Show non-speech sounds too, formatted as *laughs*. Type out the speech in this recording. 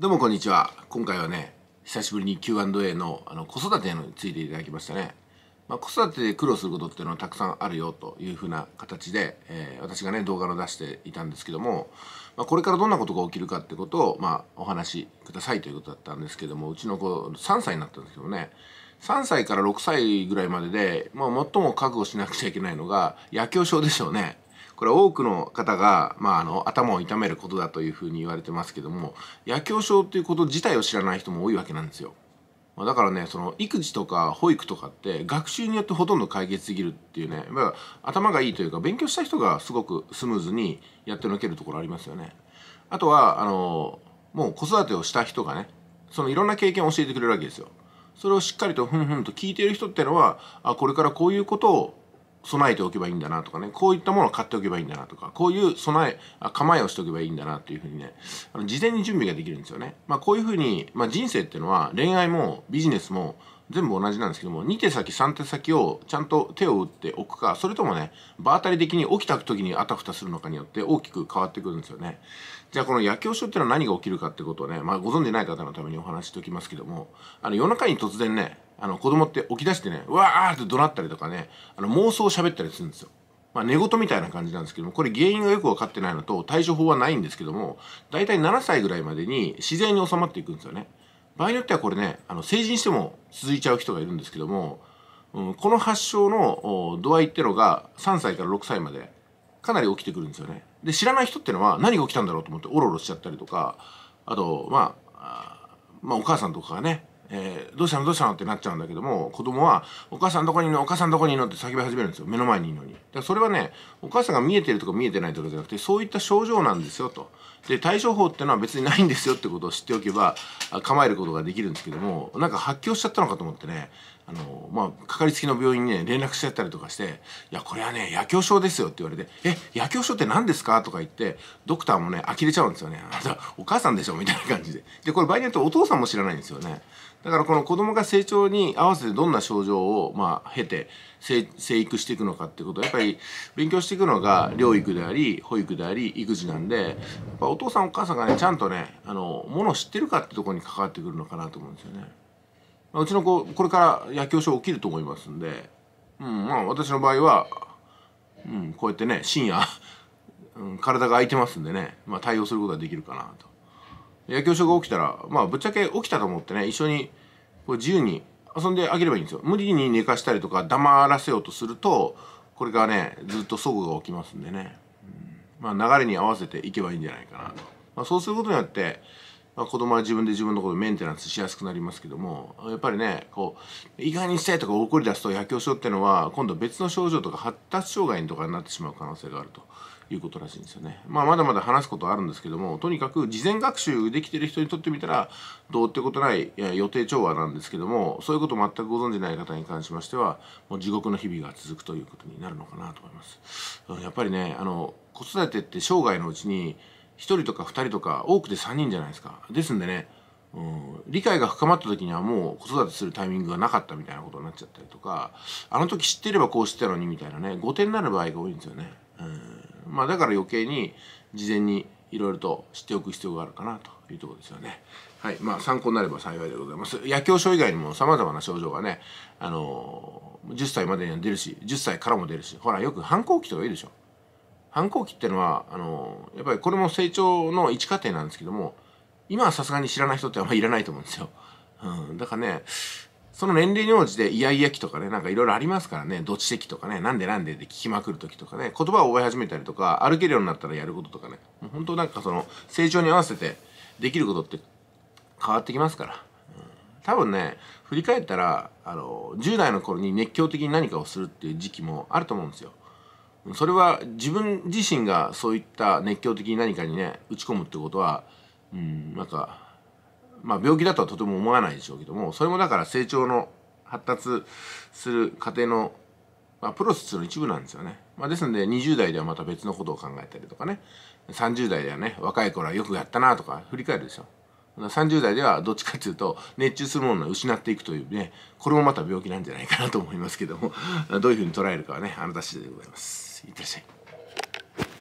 どうもこんにちは今回はね久しぶりに Q&A のあの子育てについていただきましたね、まあ、子育てで苦労することっていうのはたくさんあるよというふうな形で、えー、私がね動画の出していたんですけども、まあ、これからどんなことが起きるかってことを、まあ、お話しくださいということだったんですけどもうちの子3歳になったんですけどね3歳から6歳ぐらいまでで、まあ、最も覚悟しなくちゃいけないのが野球症でしょうね。これ多くの方が、まあ、あの頭を痛めることだというふうに言われてますけども野球症ということ自体を知らない人も多いわけなんですよ。まだからねその育児とか保育とかって学習によってほとんど解決できるっていうね、まあ、頭がいいというか勉強した人がすごくスムーズにやってのけるところありますよね。あとはあのもう子育てをした人がねそのいろんな経験を教えてくれるわけですよ。それをしっかりとふんふんと聞いている人っていうのはあこれからこういうことを備えておけばいいんだなとかね、こういったものを買っておけばいいんだなとか、こういう備え、構えをしておけばいいんだなっていうふうにね、あの事前に準備ができるんですよね。まあこういうふうに、まあ人生っていうのは恋愛もビジネスも全部同じなんですけども2手先3手先をちゃんと手を打っておくかそれともね場当たり的に起きた時にあたふたするのかによって大きく変わってくるんですよねじゃあこの野球書っていうのは何が起きるかってことをね、まあ、ご存じない方のためにお話しておきますけどもあの夜中に突然ねあの子供って起き出してねわーって怒鳴ったりとかねあの妄想を喋ったりするんですよまあ、寝言みたいな感じなんですけどもこれ原因がよく分かってないのと対処法はないんですけども大体7歳ぐらいまでに自然に収まっていくんですよね場合によってはこれねあの成人しても続いちゃう人がいるんですけども、うん、この発症の度合いってのが3歳から6歳までかなり起きてくるんですよね。で知らない人ってのは何が起きたんだろうと思っておろおろしちゃったりとかあとまあまあお母さんとかがねえー、どうしたのどうしたのってなっちゃうんだけども子供は「お母さんどこにいるのお母さんどこにいるの?」って叫び始めるんですよ目の前にいるのに。だからそれはねお母さんが見えてるとか見えてないとかじゃなくてそういった症状なんですよと。で対処法ってのは別にないんですよってことを知っておけば構えることができるんですけどもなんか発狂しちゃったのかと思ってねあのまあ、かかりつけの病院にね連絡しちゃったりとかして「いやこれはね野球症ですよ」って言われて「え野球症って何ですか?」とか言ってドクターもね呆れちゃうんですよね「あなたお母さんでしょ」みたいな感じででこれ場合によってお父さんも知らないんですよねだからこの子供が成長に合わせてどんな症状を、まあ、経て生育していくのかっていうことをやっぱり勉強していくのが療育であり保育であり育児なんでやっぱお父さんお母さんがねちゃんとねあのものを知ってるかってとこに関わってくるのかなと思うんですよね。うちの子これから野球症起きると思いますんで、うんまあ、私の場合は、うん、こうやってね深夜 *laughs* うん、体が空いてますんでね、まあ、対応することができるかなと。野球症が起きたら、まあ、ぶっちゃけ起きたと思ってね一緒にこう自由に遊んであげればいいんですよ無理に寝かしたりとか黙らせようとするとこれからねずっと齟齬が起きますんでね、うん、まあ、流れに合わせていけばいいんじゃないかなと、まあ、そうすることによってまあ、子供は自分で自分のことメンテナンスしやすくなりますけどもやっぱりねこう意外にしたいとか怒り出すと野球症ってのは今度別の症状とか発達障害とかになってしまう可能性があるということらしいんですよね。まあ、まだまだ話すことはあるんですけどもとにかく事前学習できてる人にとってみたらどうってことないい予定調和なんですけどもそういうこと全くご存じない方に関しましてはもう地獄の日々が続くということになるのかなと思います。やっぱりねあの子育てって生涯のうちに1人とか2人とか多くて3人じゃないですかですんでね、うん、理解が深まった時にはもう子育てするタイミングがなかったみたいなことになっちゃったりとかあの時知ってればこうしてたのにみたいなね後手になる場合が多いんですよね、うん、まあだから余計に事前にいろいろと知っておく必要があるかなというとこですよね。はい。まあ、参考になれば幸いでございます。野球症以外にも様々な症状がね、あのー、10歳までには出るし、10歳からも出るし、ほら、よく反抗期とかいいでしょ。反抗期っていうのはあのやっぱりこれも成長の一過程なんですけども今はさすがに知らない人ってあんまりいらないと思うんですよ、うん、だからねその年齢に応じてイヤイヤ期とかねなんかいろいろありますからねどっち的とかねなんでなんでって聞きまくる時とかね言葉を覚え始めたりとか歩けるようになったらやることとかねもう本当なんかその成長に合わせてできることって変わってきますから、うん、多分ね振り返ったらあの10代の頃に熱狂的に何かをするっていう時期もあると思うんですよそれは自分自身がそういった熱狂的に何かにね打ち込むってことはうんなんかまあ病気だとはとても思わないでしょうけどもそれもだから成長の発達する過程の、まあ、プロセスの一部なんですよね。まあ、ですので20代ではまた別のことを考えたりとかね30代ではね若い頃はよくやったなとか振り返るでしょ。30代ではどっちかっていうと熱中するものを失っていくというねこれもまた病気なんじゃないかなと思いますけどもどういうふうに捉えるかはねあなた次第でございますいってらっしゃい